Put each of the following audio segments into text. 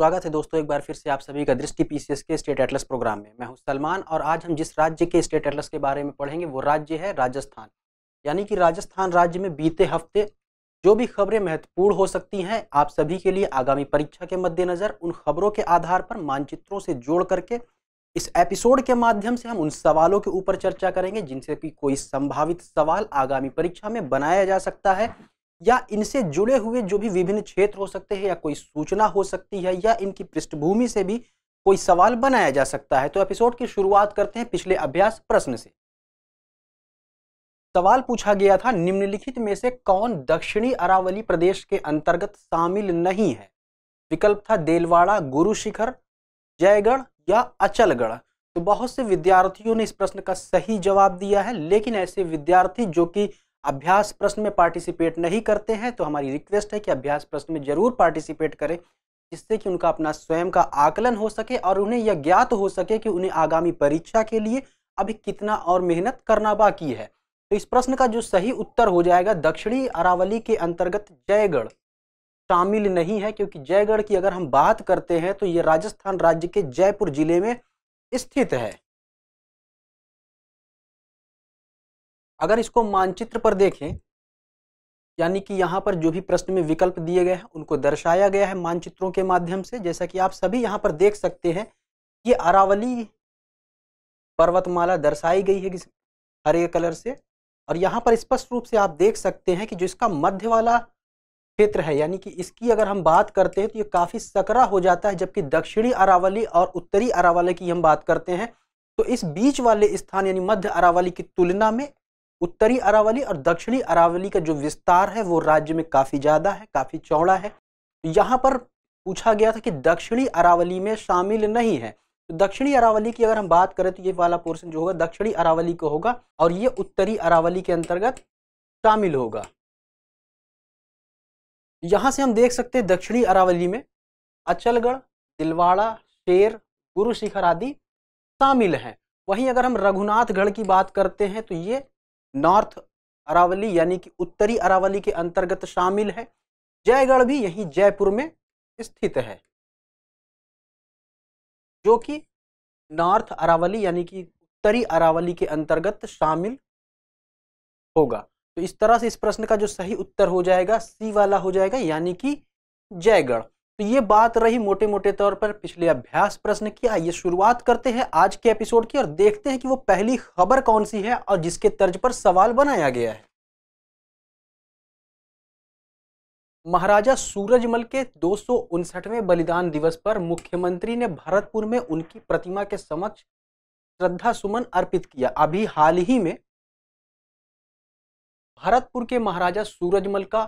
स्वागत है दोस्तों एक बार फिर से आप सभी का दृष्टि पीसीएस के स्टेट एटलस प्रोग्राम में मैं हूं सलमान और आज हम जिस राज्य के स्टेट एटलस के बारे में पढ़ेंगे वो राज्य है राजस्थान यानी कि राजस्थान राज्य में बीते हफ्ते जो भी खबरें महत्वपूर्ण हो सकती हैं आप सभी के लिए आगामी परीक्षा के मद्देनज़र उन खबरों के आधार पर मानचित्रों से जोड़ करके इस एपिसोड के माध्यम से हम उन सवालों के ऊपर चर्चा करेंगे जिनसे कि कोई संभावित सवाल आगामी परीक्षा में बनाया जा सकता है या इनसे जुड़े हुए जो भी विभिन्न क्षेत्र हो सकते हैं या कोई सूचना हो सकती है या इनकी पृष्ठभूमि से भी कोई सवाल बनाया जा सकता है तो एपिसोड की शुरुआत करते हैं पिछले अभ्यास प्रश्न से सवाल पूछा गया था निम्नलिखित में से कौन दक्षिणी अरावली प्रदेश के अंतर्गत शामिल नहीं है विकल्प था देलवाड़ा गुरु शिखर जयगढ़ या अचलगढ़ तो बहुत से विद्यार्थियों ने इस प्रश्न का सही जवाब दिया है लेकिन ऐसे विद्यार्थी जो कि अभ्यास प्रश्न में पार्टिसिपेट नहीं करते हैं तो हमारी रिक्वेस्ट है कि अभ्यास प्रश्न में जरूर पार्टिसिपेट करें जिससे कि उनका अपना स्वयं का आकलन हो सके और उन्हें यह ज्ञात हो सके कि उन्हें आगामी परीक्षा के लिए अभी कितना और मेहनत करना बाकी है तो इस प्रश्न का जो सही उत्तर हो जाएगा दक्षिणी अरावली के अंतर्गत जयगढ़ शामिल नहीं है क्योंकि जयगढ़ की अगर हम बात करते हैं तो ये राजस्थान राज्य के जयपुर जिले में स्थित है अगर इसको मानचित्र पर देखें यानी कि यहाँ पर जो भी प्रश्न में विकल्प दिए गए हैं उनको दर्शाया गया है मानचित्रों के माध्यम से जैसा कि आप सभी यहाँ पर देख सकते हैं ये अरावली पर्वतमाला दर्शाई गई है हरे कलर से और यहाँ पर स्पष्ट रूप से आप देख सकते हैं कि जो इसका मध्य वाला क्षेत्र है यानी कि इसकी अगर हम बात करते हैं तो ये काफ़ी सकरा हो जाता है जबकि दक्षिणी अरावली और उत्तरी अरावली की हम बात करते हैं तो इस बीच वाले स्थान यानी मध्य अरावली की तुलना में उत्तरी अरावली और दक्षिणी अरावली का जो विस्तार है वो राज्य में काफ़ी ज़्यादा है काफ़ी चौड़ा है यहाँ पर पूछा गया था कि दक्षिणी अरावली में शामिल नहीं है तो दक्षिणी अरावली की अगर हम बात करें तो ये वाला पोर्शन जो होगा दक्षिणी अरावली को होगा और ये उत्तरी अरावली के अंतर्गत शामिल होगा यहाँ से हम देख सकते हैं दक्षिणी अरावली में अचलगढ़ दिलवाड़ा शेर गुरु शिखर आदि शामिल हैं वहीं अगर हम रघुनाथगढ़ की बात करते हैं तो ये नॉर्थ अरावली यानी कि उत्तरी अरावली के अंतर्गत शामिल है जयगढ़ भी यही जयपुर में स्थित है जो कि नॉर्थ अरावली यानी कि उत्तरी अरावली के अंतर्गत शामिल होगा तो इस तरह से इस प्रश्न का जो सही उत्तर हो जाएगा सी वाला हो जाएगा यानी कि जयगढ़ तो ये बात रही मोटे मोटे तौर पर पिछले अभ्यास प्रश्न की आइए शुरुआत करते हैं आज के एपिसोड की और देखते हैं कि वो पहली खबर कौन सी है और जिसके तर्ज पर सवाल बनाया गया है महाराजा सूरजमल के दो बलिदान दिवस पर मुख्यमंत्री ने भरतपुर में उनकी प्रतिमा के समक्ष श्रद्धा सुमन अर्पित किया अभी हाल ही में भरतपुर के महाराजा सूरजमल का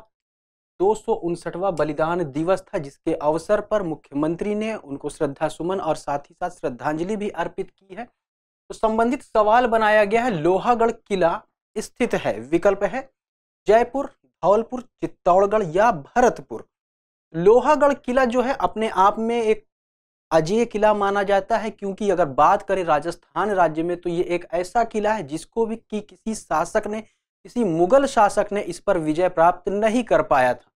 दो बलिदान दिवस था जिसके अवसर पर मुख्यमंत्री ने उनको श्रद्धा सुमन और साथ ही साथ श्रद्धांजलि भी अर्पित की है तो संबंधित सवाल बनाया गया है लोहागढ़ किला स्थित है विकल्प है जयपुर धौलपुर चित्तौड़गढ़ या भरतपुर लोहागढ़ किला जो है अपने आप में एक अजय किला माना जाता है क्योंकि अगर बात करें राजस्थान राज्य में तो ये एक ऐसा किला है जिसको भी कि किसी शासक ने किसी मुगल शासक ने इस पर विजय प्राप्त नहीं कर पाया था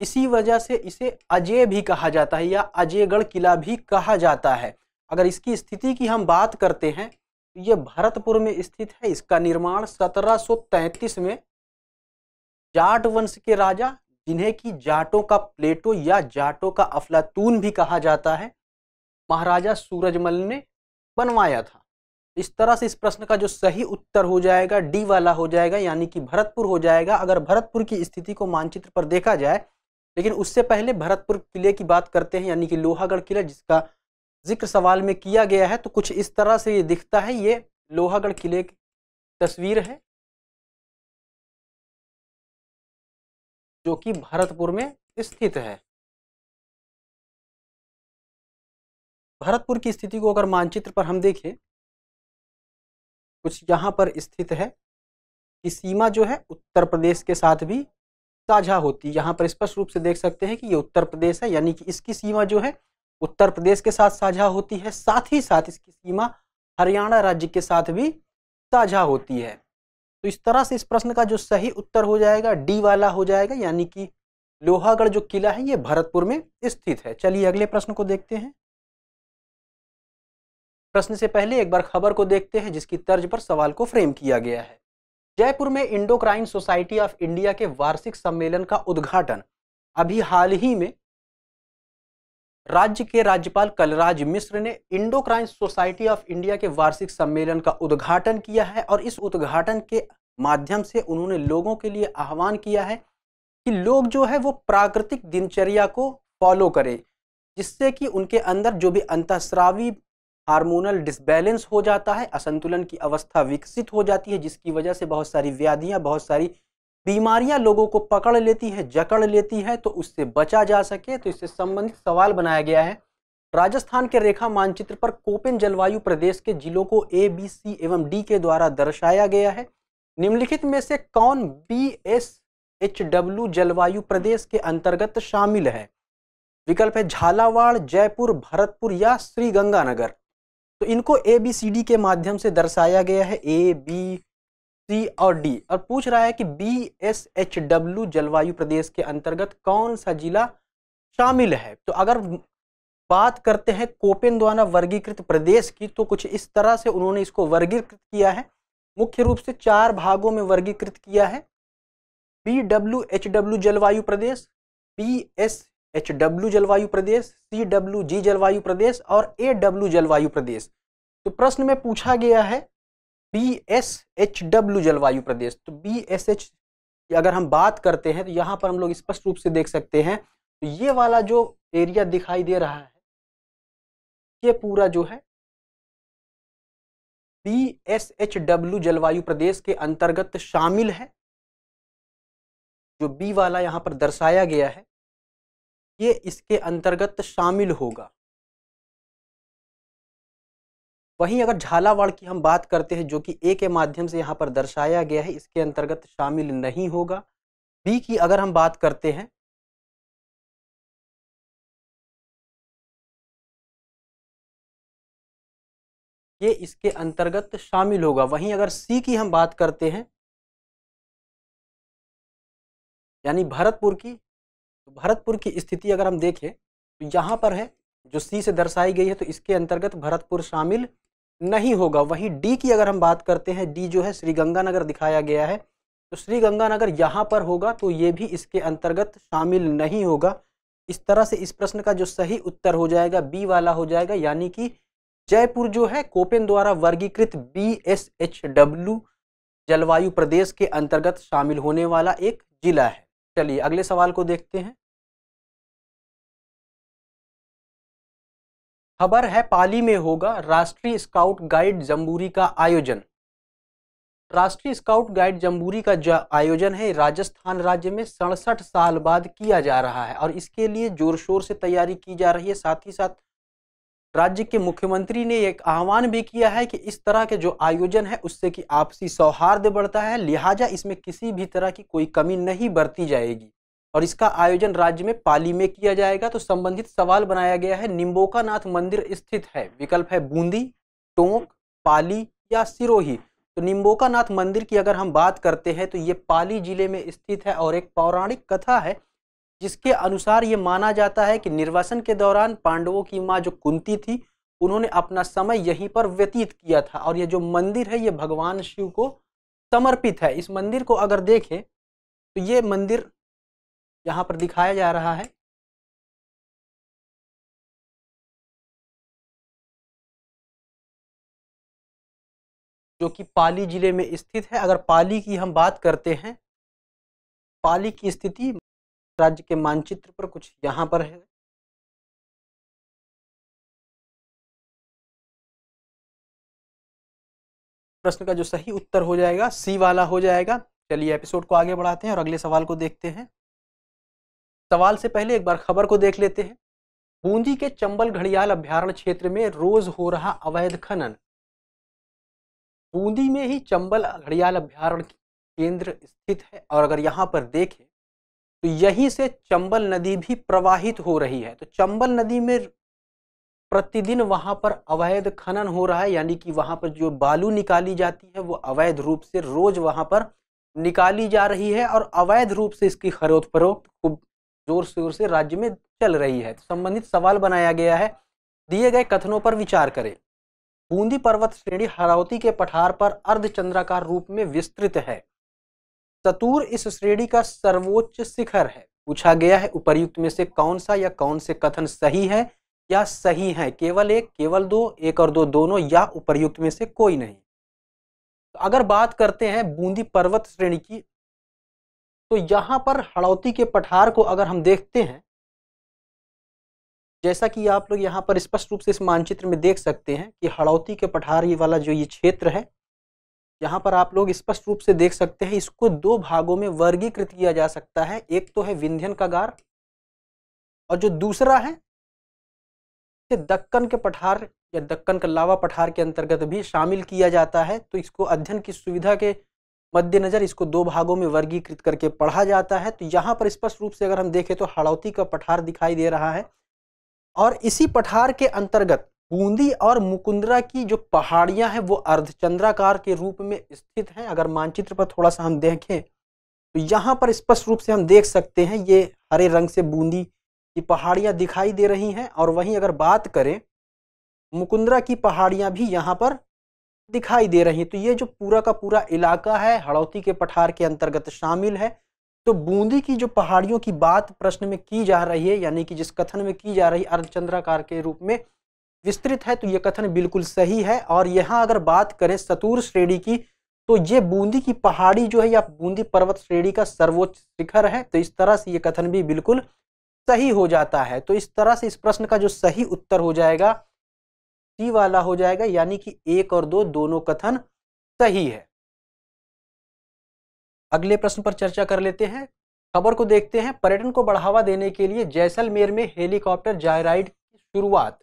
इसी वजह से इसे अजय भी कहा जाता है या अजयगढ़ किला भी कहा जाता है अगर इसकी स्थिति की हम बात करते हैं तो ये भरतपुर में स्थित है इसका निर्माण 1733 में जाट वंश के राजा जिन्हें की जाटों का प्लेटो या जाटों का अफलातून भी कहा जाता है महाराजा सूरजमल ने बनवाया था इस तरह से इस प्रश्न का जो सही उत्तर हो जाएगा डी वाला हो जाएगा यानी कि भरतपुर हो जाएगा अगर भरतपुर की स्थिति को मानचित्र पर देखा जाए लेकिन उससे पहले भरतपुर किले की बात करते हैं यानी कि लोहागढ़ किला जिसका जिक्र सवाल में किया गया है तो कुछ इस तरह से ये दिखता है ये लोहागढ़ किले की तस्वीर है जो कि भरतपुर में स्थित है भरतपुर की स्थिति को अगर मानचित्र पर हम देखें कुछ यहाँ पर स्थित है कि सीमा जो है उत्तर प्रदेश के साथ भी साझा होती यहाँ पर स्पष्ट रूप से देख सकते हैं कि ये उत्तर प्रदेश है यानी कि इसकी सीमा जो है उत्तर प्रदेश के साथ साझा होती है साथ ही साथ इसकी सीमा हरियाणा राज्य के साथ भी साझा होती है तो इस तरह से इस प्रश्न का जो सही उत्तर हो जाएगा डी वाला हो जाएगा यानी कि लोहागढ़ जो किला है ये भरतपुर में स्थित है चलिए अगले प्रश्न को देखते हैं प्रश्न से पहले एक बार खबर को देखते हैं जिसकी तर्ज पर सवाल को फ्रेम किया गया है जयपुर में इंडोक्राइन सोसाइटी ऑफ इंडिया के वार्षिक सम्मेलन का उद्घाटन अभी हाल ही में राज्य के राज्यपाल कलराज मिश्र ने इंडोक्राइन सोसाइटी ऑफ इंडिया के वार्षिक सम्मेलन का उद्घाटन किया है और इस उद्घाटन के माध्यम से उन्होंने लोगों के लिए आह्वान किया है कि लोग जो है वो प्राकृतिक दिनचर्या को फॉलो करें जिससे कि उनके अंदर जो भी अंतस्रावी हार्मोनल डिसबैलेंस हो जाता है असंतुलन की अवस्था विकसित हो जाती है जिसकी वजह से बहुत सारी व्याधियां बहुत सारी बीमारियां लोगों को पकड़ लेती है जकड़ लेती है तो उससे बचा जा सके तो इससे संबंधित सवाल बनाया गया है राजस्थान के रेखा मानचित्र पर कोपेन जलवायु प्रदेश के जिलों को ए बी सी एवं डी के द्वारा दर्शाया गया है निम्नलिखित में से कौन बी एस एच डब्ल्यू जलवायु प्रदेश के अंतर्गत शामिल है विकल्प है झालावाड़ जयपुर भरतपुर या श्रीगंगानगर तो इनको ए बी सी डी के माध्यम से दर्शाया गया है ए बी सी और डी और पूछ रहा है कि बी एस एच डब्ल्यू जलवायु प्रदेश के अंतर्गत कौन सा जिला शामिल है तो अगर बात करते हैं कोपेन द्वारा वर्गीकृत प्रदेश की तो कुछ इस तरह से उन्होंने इसको वर्गीकृत किया है मुख्य रूप से चार भागों में वर्गीकृत किया है बी डब्ल्यू एच डब्ल्यू जलवायु प्रदेश बी एस एच डब्ल्यू जलवायु प्रदेश सी डब्ल्यू जी जलवायु प्रदेश और ए डब्ल्यू जलवायु प्रदेश तो प्रश्न में पूछा गया है बी एस एच डब्ल्यू जलवायु प्रदेश तो बी एस एच अगर हम बात करते हैं तो यहाँ पर हम लोग स्पष्ट रूप से देख सकते हैं तो ये वाला जो एरिया दिखाई दे रहा है ये पूरा जो है बी एस एच डब्ल्यू जलवायु प्रदेश के अंतर्गत शामिल है जो बी वाला यहाँ पर दर्शाया गया है ये इसके अंतर्गत शामिल होगा वहीं अगर झालावाड़ की हम बात करते हैं जो कि ए के माध्यम से यहाँ पर दर्शाया गया है इसके अंतर्गत शामिल नहीं होगा बी की अगर हम बात करते हैं ये इसके अंतर्गत शामिल होगा वहीं अगर सी की हम बात करते हैं यानी भरतपुर की भरतपुर की स्थिति अगर हम देखें तो यहाँ पर है जो सी से दर्शाई गई है तो इसके अंतर्गत भरतपुर शामिल नहीं होगा वहीं डी की अगर हम बात करते हैं डी जो है श्रीगंगानगर दिखाया गया है तो श्रीगंगानगर यहाँ पर होगा तो ये भी इसके अंतर्गत शामिल नहीं होगा इस तरह से इस प्रश्न का जो सही उत्तर हो जाएगा बी वाला हो जाएगा यानी कि जयपुर जो है कोपेन द्वारा वर्गीकृत बी एस एच डब्ल्यू जलवायु प्रदेश के अंतर्गत शामिल होने वाला एक जिला है चलिए अगले सवाल को देखते हैं खबर है पाली में होगा राष्ट्रीय स्काउट गाइड जम्बूरी का आयोजन राष्ट्रीय स्काउट गाइड जम्बूरी का जो आयोजन है राजस्थान राज्य में सड़सठ साल बाद किया जा रहा है और इसके लिए जोर शोर से तैयारी की जा रही है साथ ही साथ राज्य के मुख्यमंत्री ने एक आह्वान भी किया है कि इस तरह के जो आयोजन है उससे कि आपसी सौहार्द बढ़ता है लिहाजा इसमें किसी भी तरह की कोई कमी नहीं बरती जाएगी और इसका आयोजन राज्य में पाली में किया जाएगा तो संबंधित सवाल बनाया गया है निम्बोकानाथ मंदिर स्थित है विकल्प है बूंदी टोंक पाली या सिरोही तो निम्बोकानाथ मंदिर की अगर हम बात करते हैं तो ये पाली जिले में स्थित है और एक पौराणिक कथा है जिसके अनुसार ये माना जाता है कि निर्वासन के दौरान पांडवों की माँ जो कुंती थी उन्होंने अपना समय यहीं पर व्यतीत किया था और ये जो मंदिर है ये भगवान शिव को समर्पित है इस मंदिर को अगर देखें तो ये मंदिर यहाँ पर दिखाया जा रहा है जो कि पाली जिले में स्थित है अगर पाली की हम बात करते हैं पाली की स्थिति राज्य के मानचित्र पर कुछ यहाँ पर है प्रश्न का जो सही उत्तर हो जाएगा सी वाला हो जाएगा चलिए एपिसोड को आगे बढ़ाते हैं और अगले सवाल को देखते हैं सवाल से पहले एक बार खबर को देख लेते हैं बूंदी के चंबल घड़ियाल अभ्यारण क्षेत्र में रोज हो रहा अवैध खनन बूंदी में ही चंबल घड़ियाल अभ्यारण केंद्र स्थित है और अगर यहाँ पर देखें तो यहीं से चंबल नदी भी प्रवाहित हो रही है तो चंबल नदी में प्रतिदिन वहाँ पर अवैध खनन हो रहा है यानी कि वहाँ पर जो बालू निकाली जाती है वो अवैध रूप से रोज वहाँ पर निकाली जा रही है और अवैध रूप से इसकी खरोद फरोख्त खूब जोर शोर से राज्य में चल रही है तो संबंधित सवाल बनाया गया है दिए गए कथनों पर विचार करें बूंदी पर्वत श्रेणी हरावती के पठार पर अर्धचंद्राकार रूप में विस्तृत है सतूर इस श्रेणी का सर्वोच्च शिखर है पूछा गया है उपर्युक्त में से कौन सा या कौन से कथन सही है या सही है केवल एक केवल दो एक और दो दोनों या उपर्युक्त में से कोई नहीं तो अगर बात करते हैं बूंदी पर्वत श्रेणी की तो यहाँ पर हड़ौती के पठार को अगर हम देखते हैं जैसा कि आप लोग यहाँ पर स्पष्ट रूप से इस मानचित्र में देख सकते हैं कि हड़ौती के पठार ये वाला जो ये क्षेत्र है यहाँ पर आप लोग स्पष्ट रूप से देख सकते हैं इसको दो भागों में वर्गीकृत किया जा सकता है एक तो है विंध्यन कगार और जो दूसरा है दक्कन के पठार या दक्कन का लावा पठार के अंतर्गत भी शामिल किया जाता है तो इसको अध्ययन की सुविधा के मद्देनजर इसको दो भागों में वर्गीकृत करके पढ़ा जाता है तो यहाँ पर स्पष्ट रूप से अगर हम देखें तो हड़ौती का पठार दिखाई दे रहा है और इसी पठार के अंतर्गत बूंदी और मुकुंदरा की जो पहाड़ियां हैं वो अर्धचंद्राकार के रूप में स्थित हैं अगर मानचित्र पर थोड़ा सा हम देखें तो यहाँ पर स्पष्ट रूप से हम देख सकते हैं ये हरे रंग से बूंदी की पहाड़ियां दिखाई दे रही हैं और वहीं अगर बात करें मुकुंदरा की पहाड़ियां भी यहाँ पर दिखाई दे रही है तो ये जो पूरा का पूरा इलाका है हड़ौती के पठार के अंतर्गत शामिल है तो बूंदी की जो पहाड़ियों की बात प्रश्न में की जा रही है यानी कि जिस कथन में की जा रही अर्धचंद्राकार के रूप में विस्तृत है तो ये कथन बिल्कुल सही है और यहाँ अगर बात करें सतूर श्रेणी की तो ये बूंदी की पहाड़ी जो है या बूंदी पर्वत श्रेणी का सर्वोच्च शिखर है तो इस तरह से ये कथन भी बिल्कुल सही हो जाता है तो इस तरह से इस प्रश्न का जो सही उत्तर हो जाएगा सी वाला हो जाएगा यानी कि एक और दो दोनों कथन सही है अगले प्रश्न पर चर्चा कर लेते हैं खबर को देखते हैं पर्यटन को बढ़ावा देने के लिए जैसलमेर में हेलीकॉप्टर जायराइड की शुरुआत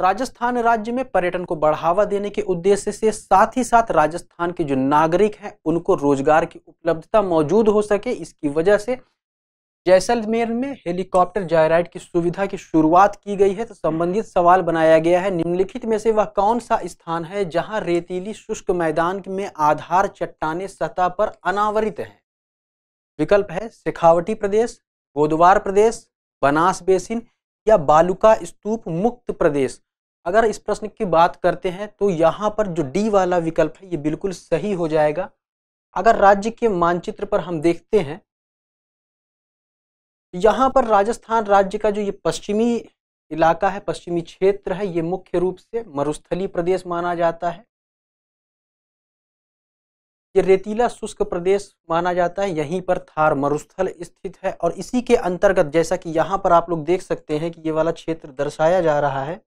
राजस्थान राज्य में पर्यटन को बढ़ावा देने के उद्देश्य से साथ ही साथ राजस्थान के जो नागरिक हैं उनको रोजगार की उपलब्धता मौजूद हो सके इसकी वजह से जैसलमेर में हेलीकॉप्टर जायराइड की सुविधा की शुरुआत की गई है तो संबंधित सवाल बनाया गया है निम्नलिखित में से वह कौन सा स्थान है जहां रेतीली शुष्क मैदान में आधार चट्टाने सतह पर अनावरित हैं विकल्प है शेखावटी प्रदेश गोदवार प्रदेश बनास बेसिन या बालुका स्तूप मुक्त प्रदेश अगर इस प्रश्न की बात करते हैं तो यहाँ पर जो डी वाला विकल्प है ये बिल्कुल सही हो जाएगा अगर राज्य के मानचित्र पर हम देखते हैं यहाँ पर राजस्थान राज्य का जो ये पश्चिमी इलाका है पश्चिमी क्षेत्र है ये मुख्य रूप से मरुस्थली प्रदेश माना जाता है ये रेतीला शुष्क प्रदेश माना जाता है यहीं पर थार मरुस्थल स्थित है और इसी के अंतर्गत जैसा कि यहाँ पर आप लोग देख सकते हैं कि ये वाला क्षेत्र दर्शाया जा रहा है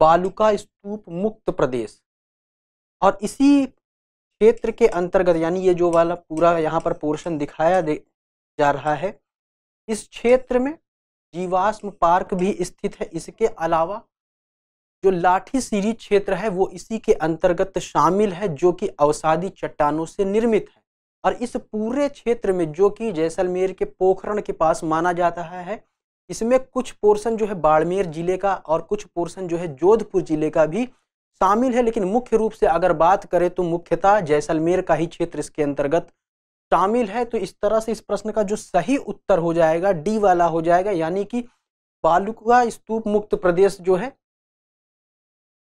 बालुका स्तूप मुक्त प्रदेश और इसी क्षेत्र के अंतर्गत यानी ये जो वाला पूरा यहाँ पर पोर्शन दिखाया जा रहा है इस क्षेत्र में जीवाश्म पार्क भी स्थित है इसके अलावा जो लाठी सीरी क्षेत्र है वो इसी के अंतर्गत शामिल है जो कि अवसादी चट्टानों से निर्मित है और इस पूरे क्षेत्र में जो कि जैसलमेर के पोखरण के पास माना जाता है इसमें कुछ पोर्शन जो है बाड़मेर जिले का और कुछ पोर्शन जो है जोधपुर जिले का भी शामिल है लेकिन मुख्य रूप से अगर बात करें तो मुख्यतः जैसलमेर का ही क्षेत्र इसके अंतर्गत शामिल है तो इस तरह से इस प्रश्न का जो सही उत्तर हो जाएगा डी वाला हो जाएगा यानी कि बालुका स्तूप मुक्त प्रदेश जो है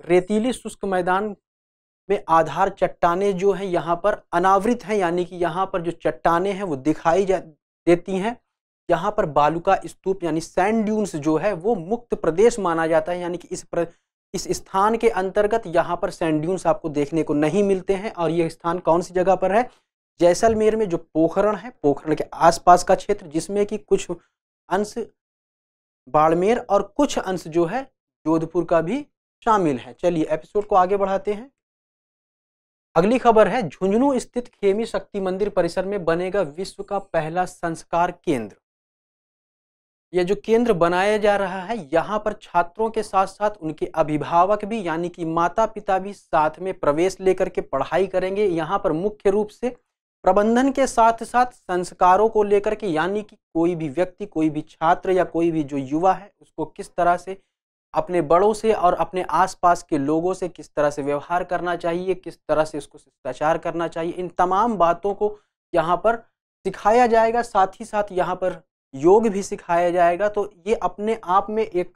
रेतीली शुष्क मैदान में आधार चट्टाने जो है यहाँ पर अनावृत है यानी कि यहाँ पर जो चट्टाने हैं वो दिखाई जा देती हैं यहाँ पर बालुका स्तूप यानी सैंड ड्यून्स जो है वो मुक्त प्रदेश माना जाता है यानी कि इस प्र, इस स्थान के अंतर्गत यहाँ पर सैंड ड्यून्स आपको देखने को नहीं मिलते हैं और ये स्थान कौन सी जगह पर है जैसलमेर में जो पोखरण है पोखरण के आसपास का क्षेत्र जिसमें कि कुछ अंश बाड़मेर और कुछ अंश जो है जोधपुर का भी शामिल है चलिए एपिसोड को आगे बढ़ाते हैं अगली खबर है झुंझुनू स्थित खेमी शक्ति मंदिर परिसर में बनेगा विश्व का पहला संस्कार केंद्र यह जो केंद्र बनाया जा रहा है यहाँ पर छात्रों के साथ साथ उनके अभिभावक भी यानी कि माता पिता भी साथ में प्रवेश लेकर के पढ़ाई करेंगे यहाँ पर मुख्य रूप से प्रबंधन के साथ साथ संस्कारों को लेकर के यानी कि कोई भी व्यक्ति कोई भी छात्र या कोई भी जो युवा है उसको किस तरह से अपने बड़ों से और अपने आसपास के लोगों से किस तरह से व्यवहार करना चाहिए किस तरह से उसको शिष्टाचार करना चाहिए इन तमाम बातों को यहाँ पर सिखाया जाएगा साथ ही साथ यहाँ पर योग भी सिखाया जाएगा तो ये अपने आप में एक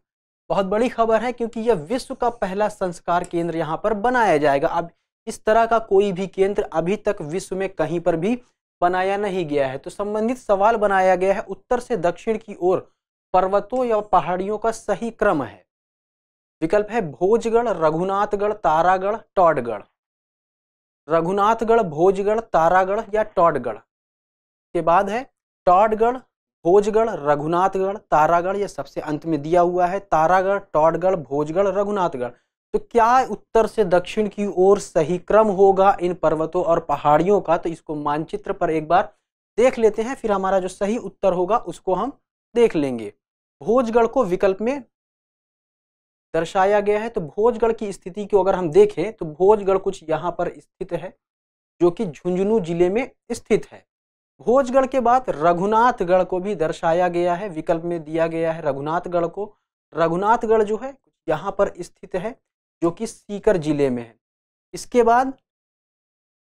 बहुत बड़ी खबर है क्योंकि यह विश्व का पहला संस्कार केंद्र यहाँ पर बनाया जाएगा अब इस तरह का कोई भी केंद्र अभी तक विश्व में कहीं पर भी बनाया नहीं गया है तो संबंधित सवाल बनाया गया है उत्तर से दक्षिण की ओर पर्वतों या पहाड़ियों का सही क्रम है विकल्प है भोजगढ़ रघुनाथगढ़ तारागढ़ टॉडगढ़ रघुनाथगढ़ भोजगढ़ तारागढ़ या टॉडगढ़ के बाद है टॉडगढ़ भोजगढ़ रघुनाथगढ़ तारागढ़ यह सबसे अंत में दिया हुआ है तारागढ़ टॉडगढ़ भोजगढ़ रघुनाथगढ़ तो क्या उत्तर से दक्षिण की ओर सही क्रम होगा इन पर्वतों और पहाड़ियों का तो इसको मानचित्र पर एक बार देख लेते हैं फिर हमारा जो सही उत्तर होगा उसको हम देख लेंगे भोजगढ़ को विकल्प में दर्शाया गया है तो भोजगढ़ की स्थिति को अगर हम देखें तो भोजगढ़ कुछ यहाँ पर स्थित है जो कि झुंझुनू जिले में स्थित है भोजगढ़ के बाद रघुनाथगढ़ को भी दर्शाया गया है विकल्प में दिया गया है रघुनाथगढ़ को रघुनाथगढ़ जो है यहाँ पर स्थित है जो कि सीकर जिले में है इसके बाद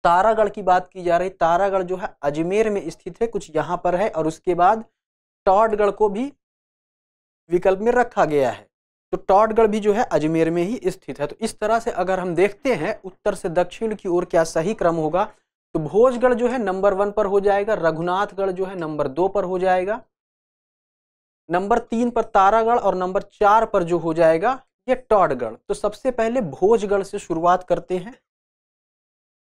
तारागढ़ की बात की जा रही तारागढ़ जो है अजमेर में स्थित है कुछ यहाँ पर है और उसके बाद टॉडगढ़ को भी विकल्प में रखा गया है तो टॉडगढ़ भी जो है अजमेर में ही स्थित है तो इस तरह से अगर हम देखते हैं उत्तर से दक्षिण की ओर क्या सही क्रम होगा तो भोजगढ़ जो है नंबर वन पर हो जाएगा रघुनाथगढ़ जो है नंबर दो पर हो जाएगा नंबर तीन पर तारागढ़ और नंबर चार पर जो हो जाएगा या टॉड गण तो सबसे पहले भोज गण से शुरुआत करते हैं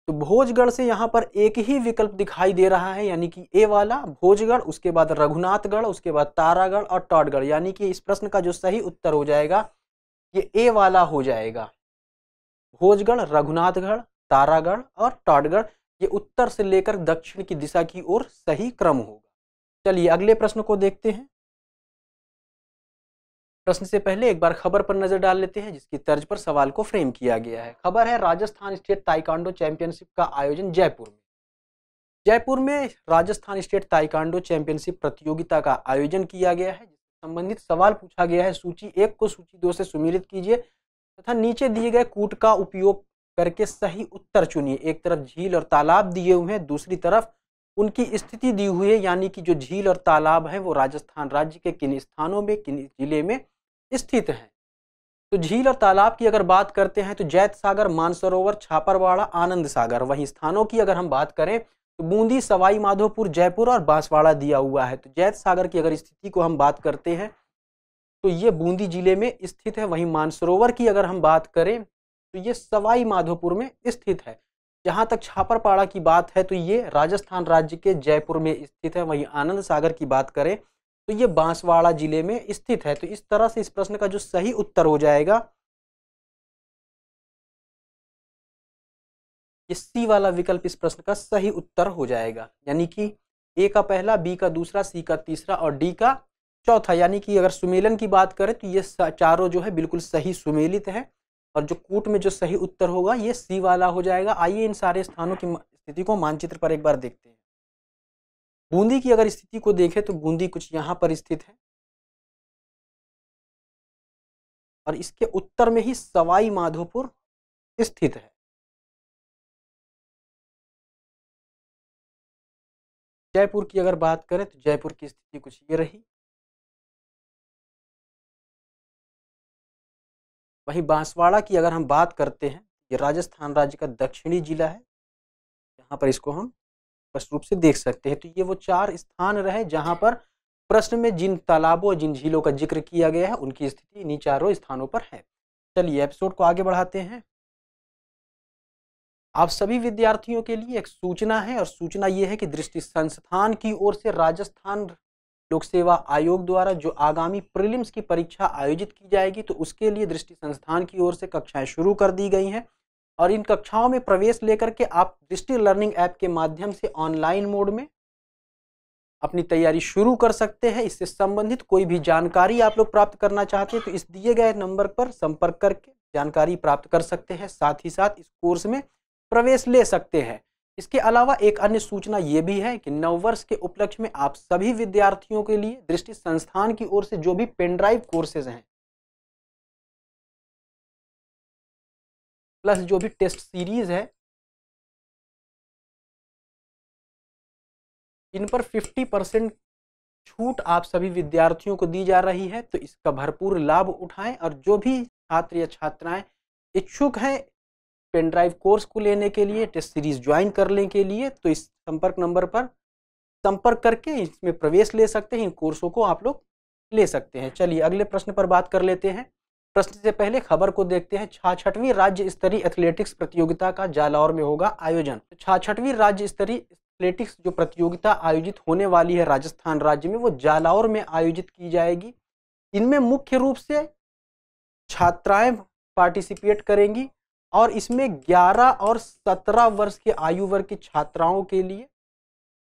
तो भोजगढ़ से यहाँ पर एक ही विकल्प दिखाई दे रहा है यानी कि ए वाला भोजगढ़ उसके बाद रघुनाथगढ़ उसके बाद तारागढ़ और टॉडगढ़ यानी कि इस प्रश्न का जो सही उत्तर हो जाएगा ये ए वाला हो जाएगा भोजगढ़ रघुनाथगढ़ तारागढ़ और टॉडगढ़ ये उत्तर से लेकर दक्षिण की दिशा की ओर सही क्रम होगा चलिए अगले प्रश्न को देखते हैं प्रश्न से पहले एक बार खबर पर नजर डाल लेते हैं जिसकी तर्ज पर सवाल को फ्रेम किया गया है खबर है राजस्थान स्टेट ताइकांडो चैंपियनशिप का आयोजन जयपुर में जयपुर में राजस्थान स्टेट ताइकांडो चैंपियनशिप प्रतियोगिता का आयोजन किया गया है संबंधित सवाल पूछा गया है सूची एक को सूची दो से सुमिलित कीजिए तथा नीचे दिए गए कूट का उपयोग करके सही उत्तर चुनिए एक तरफ झील और तालाब दिए हुए हैं दूसरी तरफ उनकी स्थिति दी हुई है यानी कि जो झील और तालाब है वो राजस्थान राज्य के किन स्थानों में किन जिले में स्थित हैं तो झील और तालाब की अगर बात करते हैं तो जैत सागर मानसरोवर छापरवाड़ा आनंद सागर वहीं स्थानों की अगर हम बात करें तो बूंदी सवाई माधोपुर जयपुर और बांसवाड़ा दिया हुआ है तो जैत सागर की अगर स्थिति को हम बात करते हैं तो ये बूंदी जिले में स्थित है वहीं मानसरोवर की अगर हम बात करें तो ये सवाई माधोपुर में स्थित है जहाँ तक छापरपाड़ा की बात है तो ये राजस्थान राज्य के जयपुर में स्थित है वहीं आनंद सागर की बात करें तो ये बांसवाड़ा जिले में स्थित है तो इस तरह से इस प्रश्न का जो सही उत्तर हो जाएगा ये सी वाला विकल्प इस प्रश्न का सही उत्तर हो जाएगा यानी कि ए का पहला बी का दूसरा सी का तीसरा और डी का चौथा यानी कि अगर सुमेलन की बात करें तो ये चारों जो है बिल्कुल सही सुमेलित है और जो कूट में जो सही उत्तर होगा ये सी वाला हो जाएगा आइए इन सारे स्थानों की स्थिति को मानचित्र पर एक बार देखते हैं बूंदी की अगर स्थिति को देखें तो बूंदी कुछ यहाँ पर स्थित है और इसके उत्तर में ही सवाई माधोपुर स्थित है जयपुर की अगर बात करें तो जयपुर की स्थिति कुछ ये रही वहीं बांसवाड़ा की अगर हम बात करते हैं ये राजस्थान राज्य का दक्षिणी जिला है यहाँ पर इसको हम स्पष्ट रूप से देख सकते हैं तो ये वो चार स्थान रहे जहाँ पर प्रश्न में जिन तालाबों जिन झीलों का जिक्र किया गया है उनकी स्थिति इन्हीं चारों स्थानों पर है चलिए एपिसोड को आगे बढ़ाते हैं आप सभी विद्यार्थियों के लिए एक सूचना है और सूचना ये है कि दृष्टि संस्थान की ओर से राजस्थान लोक सेवा आयोग द्वारा जो आगामी प्रीलिम्स की परीक्षा आयोजित की जाएगी तो उसके लिए दृष्टि संस्थान की ओर से कक्षाएं शुरू कर दी गई हैं और इन कक्षाओं में प्रवेश लेकर के आप दृष्टि लर्निंग ऐप के माध्यम से ऑनलाइन मोड में अपनी तैयारी शुरू कर सकते हैं इससे संबंधित कोई भी जानकारी आप लोग प्राप्त करना चाहते हैं तो इस दिए गए नंबर पर संपर्क करके जानकारी प्राप्त कर सकते हैं साथ ही साथ इस कोर्स में प्रवेश ले सकते हैं इसके अलावा एक अन्य सूचना ये भी है कि नववर्ष के उपलक्ष्य में आप सभी विद्यार्थियों के लिए दृष्टि संस्थान की ओर से जो भी पेनड्राइव कोर्सेज हैं प्लस जो भी टेस्ट सीरीज है इन पर 50 परसेंट छूट आप सभी विद्यार्थियों को दी जा रही है तो इसका भरपूर लाभ उठाएं और जो भी छात्र या छात्राएं इच्छुक हैं पेन ड्राइव कोर्स को लेने के लिए टेस्ट सीरीज ज्वाइन करने के लिए तो इस संपर्क नंबर पर संपर्क करके इसमें प्रवेश ले सकते हैं इन कोर्सों को आप लोग ले सकते हैं चलिए अगले प्रश्न पर बात कर लेते हैं प्रश्न से पहले खबर को देखते हैं छाछठवीं राज्य स्तरीय एथलेटिक्स प्रतियोगिता का जालौर में होगा आयोजन छाछठवीं राज्य स्तरीय एथलेटिक्स जो प्रतियोगिता आयोजित होने वाली है राजस्थान राज्य में वो जालौर में आयोजित की जाएगी इनमें मुख्य रूप से छात्राएं पार्टिसिपेट करेंगी और इसमें ग्यारह और सत्रह वर्ष के आयु वर्ग की छात्राओं के लिए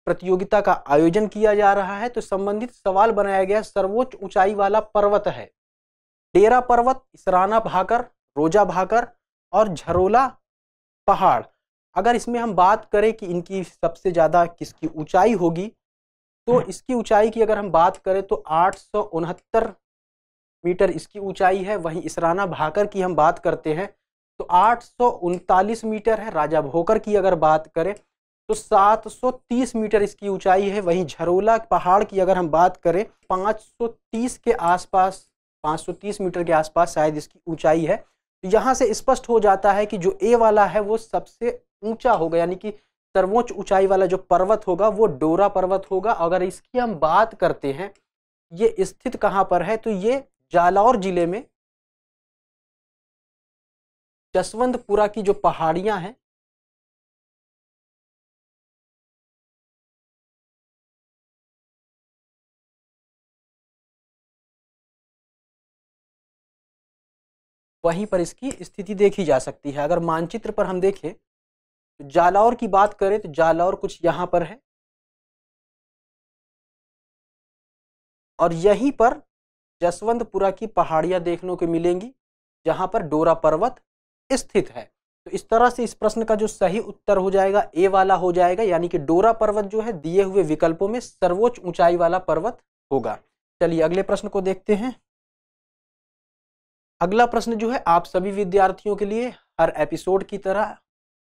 प्रतियोगिता का आयोजन किया जा रहा है तो संबंधित सवाल बनाया गया सर्वोच्च ऊंचाई वाला पर्वत है डेरा पर्वत इसराना भाकर रोजा भाकर और झरोला पहाड़ अगर इसमें हम बात करें कि इनकी सबसे ज़्यादा किसकी ऊंचाई होगी तो हम्म। इसकी ऊंचाई की अगर हम बात करें तो आठ मीटर इसकी ऊंचाई है वहीं इसराना भाकर की हम बात करते हैं तो आठ मीटर है राजा भोकर की अगर बात करें तो 730 मीटर इसकी ऊंचाई है वहीं झरोला पहाड़ की अगर हम बात करें 530 के आसपास 530 मीटर के आसपास शायद इसकी ऊंचाई है तो यहाँ से स्पष्ट हो जाता है कि जो ए वाला है वो सबसे ऊंचा होगा यानी कि सर्वोच्च ऊंचाई वाला जो पर्वत होगा वो डोरा पर्वत होगा अगर इसकी हम बात करते हैं ये स्थित कहाँ पर है तो ये जालौर जिले में जसवंतपुरा की जो पहाड़ियाँ हैं वहीं पर इसकी स्थिति देखी जा सकती है अगर मानचित्र पर हम देखें तो जालौर की बात करें तो जालौर कुछ यहाँ पर है और यहीं पर जसवंतपुरा की पहाड़ियां देखने को मिलेंगी जहां पर डोरा पर्वत स्थित है तो इस तरह से इस प्रश्न का जो सही उत्तर हो जाएगा ए वाला हो जाएगा यानी कि डोरा पर्वत जो है दिए हुए विकल्पों में सर्वोच्च ऊंचाई वाला पर्वत होगा चलिए अगले प्रश्न को देखते हैं अगला प्रश्न जो है आप सभी विद्यार्थियों के लिए हर एपिसोड की तरह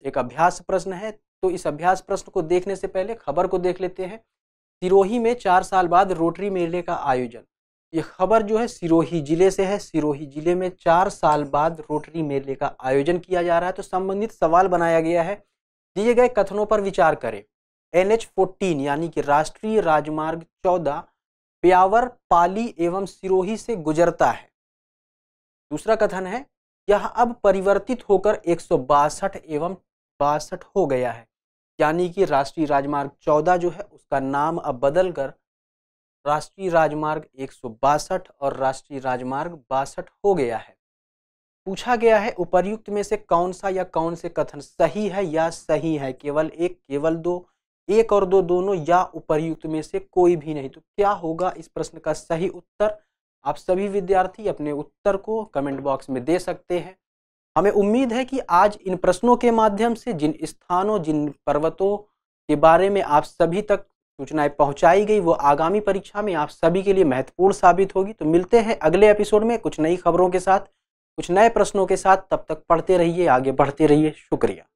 एक अभ्यास प्रश्न है तो इस अभ्यास प्रश्न को देखने से पहले खबर को देख लेते हैं सिरोही में चार साल बाद रोटरी मेले का आयोजन ये खबर जो है सिरोही जिले से है सिरोही जिले में चार साल बाद रोटरी मेले का आयोजन किया जा रहा है तो संबंधित सवाल बनाया गया है दिए गए कथनों पर विचार करें एन एच फोर्टीन यानी कि राष्ट्रीय राजमार्ग चौदह प्यावर पाली एवं सिरोही से गुजरता है दूसरा कथन है यह अब परिवर्तित होकर एक एवं बासठ हो गया है यानी कि राष्ट्रीय राजमार्ग 14 जो है उसका नाम अब बदलकर राष्ट्रीय राजमार्ग एक और राष्ट्रीय राजमार्ग बासठ हो गया है पूछा गया है उपर्युक्त में से कौन सा या कौन से कथन सही है या सही है केवल एक केवल दो एक और दो दोनों या उपर्युक्त में से कोई भी नहीं तो क्या होगा इस प्रश्न का सही उत्तर आप सभी विद्यार्थी अपने उत्तर को कमेंट बॉक्स में दे सकते हैं हमें उम्मीद है कि आज इन प्रश्नों के माध्यम से जिन स्थानों जिन पर्वतों के बारे में आप सभी तक सूचनाएं पहुंचाई गई वो आगामी परीक्षा में आप सभी के लिए महत्वपूर्ण साबित होगी तो मिलते हैं अगले एपिसोड में कुछ नई खबरों के साथ कुछ नए प्रश्नों के साथ तब तक पढ़ते रहिए आगे बढ़ते रहिए शुक्रिया